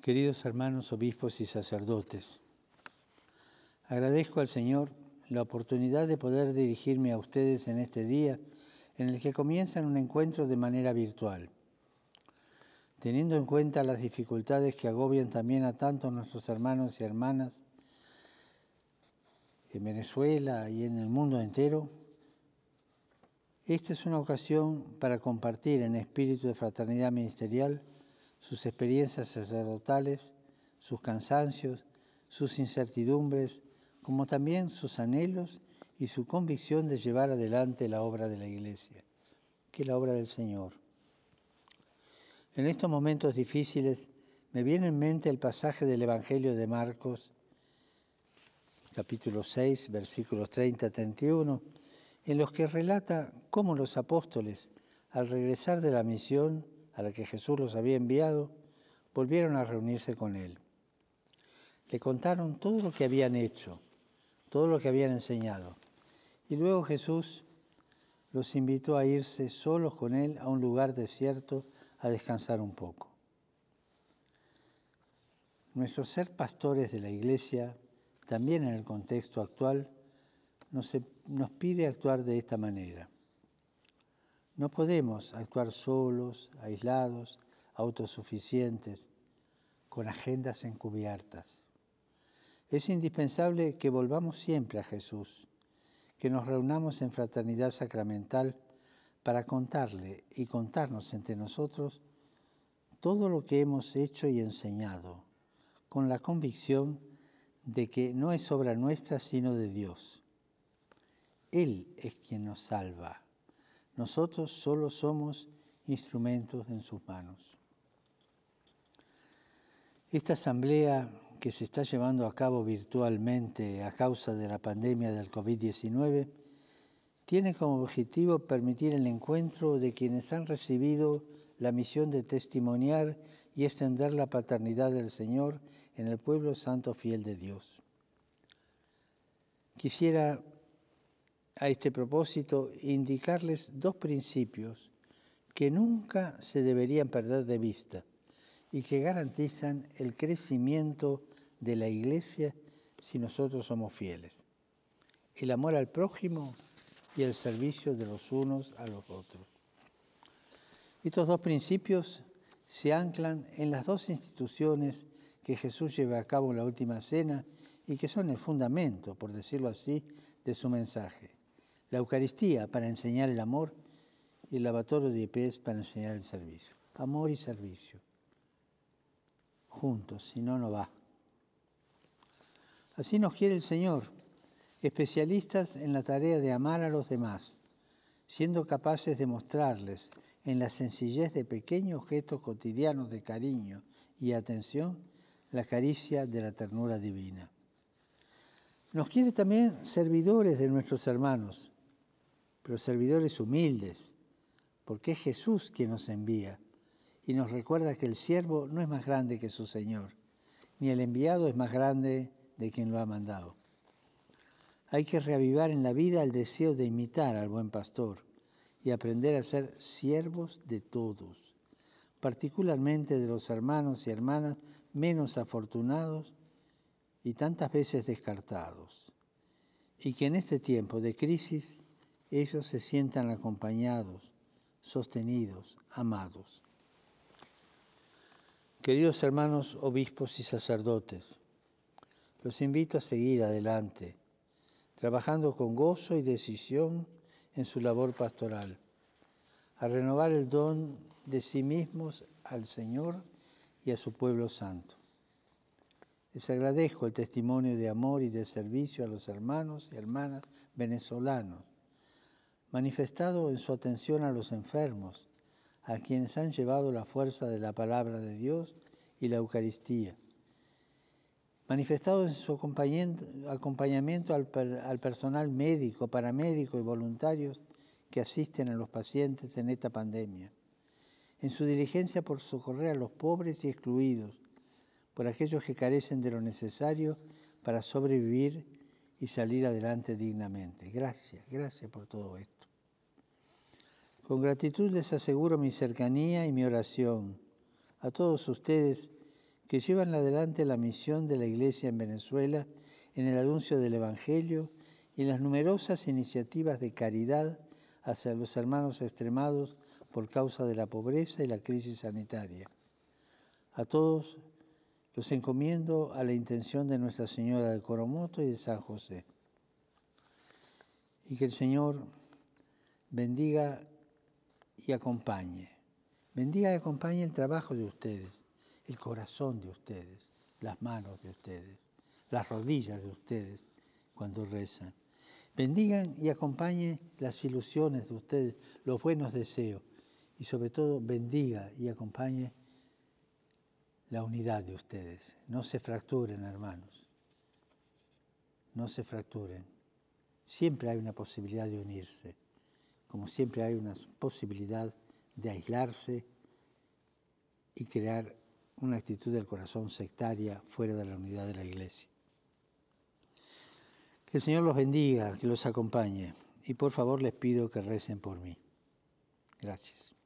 Queridos hermanos obispos y sacerdotes, agradezco al Señor la oportunidad de poder dirigirme a ustedes en este día en el que comienzan un encuentro de manera virtual. Teniendo en cuenta las dificultades que agobian también a tantos nuestros hermanos y hermanas en Venezuela y en el mundo entero, esta es una ocasión para compartir en espíritu de fraternidad ministerial sus experiencias sacerdotales, sus cansancios, sus incertidumbres, como también sus anhelos y su convicción de llevar adelante la obra de la Iglesia, que es la obra del Señor. En estos momentos difíciles me viene en mente el pasaje del Evangelio de Marcos, capítulo 6, versículos 30 a 31, en los que relata cómo los apóstoles, al regresar de la misión, a la que Jesús los había enviado, volvieron a reunirse con él. Le contaron todo lo que habían hecho, todo lo que habían enseñado. Y luego Jesús los invitó a irse solos con él a un lugar desierto a descansar un poco. Nuestro ser pastores de la Iglesia, también en el contexto actual, nos, nos pide actuar de esta manera. No podemos actuar solos, aislados, autosuficientes, con agendas encubiertas. Es indispensable que volvamos siempre a Jesús, que nos reunamos en fraternidad sacramental para contarle y contarnos entre nosotros todo lo que hemos hecho y enseñado, con la convicción de que no es obra nuestra sino de Dios. Él es quien nos salva. Nosotros solo somos instrumentos en sus manos. Esta asamblea que se está llevando a cabo virtualmente a causa de la pandemia del COVID-19 tiene como objetivo permitir el encuentro de quienes han recibido la misión de testimoniar y extender la paternidad del Señor en el pueblo santo fiel de Dios. Quisiera a este propósito indicarles dos principios que nunca se deberían perder de vista y que garantizan el crecimiento de la Iglesia si nosotros somos fieles. El amor al prójimo y el servicio de los unos a los otros. Estos dos principios se anclan en las dos instituciones que Jesús lleva a cabo en la última cena y que son el fundamento, por decirlo así, de su mensaje la Eucaristía para enseñar el amor y el lavatorio de pies para enseñar el servicio. Amor y servicio. Juntos, si no, no va. Así nos quiere el Señor, especialistas en la tarea de amar a los demás, siendo capaces de mostrarles en la sencillez de pequeños gestos cotidianos de cariño y atención la caricia de la ternura divina. Nos quiere también servidores de nuestros hermanos, pero servidores humildes, porque es Jesús quien nos envía y nos recuerda que el siervo no es más grande que su Señor, ni el enviado es más grande de quien lo ha mandado. Hay que reavivar en la vida el deseo de imitar al buen pastor y aprender a ser siervos de todos, particularmente de los hermanos y hermanas menos afortunados y tantas veces descartados, y que en este tiempo de crisis ellos se sientan acompañados, sostenidos, amados. Queridos hermanos obispos y sacerdotes, los invito a seguir adelante, trabajando con gozo y decisión en su labor pastoral, a renovar el don de sí mismos al Señor y a su pueblo santo. Les agradezco el testimonio de amor y de servicio a los hermanos y hermanas venezolanos manifestado en su atención a los enfermos, a quienes han llevado la fuerza de la palabra de Dios y la Eucaristía, manifestado en su acompañamiento al, personal médico, paramédico y voluntarios que asisten a los pacientes en esta pandemia, en su diligencia por socorrer a los pobres y excluidos, por aquellos que carecen de lo necesario para sobrevivir y salir adelante dignamente. Gracias, gracias por todo esto. Con gratitud les aseguro mi cercanía y mi oración a todos ustedes que llevan adelante la misión de la Iglesia en Venezuela en el anuncio del Evangelio y las numerosas iniciativas de caridad hacia los hermanos extremados por causa de la pobreza y la crisis sanitaria. A todos los encomiendo a la intención de Nuestra Señora de Coromoto y de San José. Y que el Señor bendiga y acompañe. Bendiga y acompañe el trabajo de ustedes, el corazón de ustedes, las manos de ustedes, las rodillas de ustedes cuando rezan. Bendigan y acompañe las ilusiones de ustedes, los buenos deseos y sobre todo bendiga y acompañe la unidad de ustedes. No se fracturen, hermanos. No se fracturen. Siempre hay una posibilidad de unirse, como siempre hay una posibilidad de aislarse y crear una actitud del corazón sectaria fuera de la unidad de la iglesia. Que el Señor los bendiga, que los acompañe y por favor les pido que recen por mí. Gracias.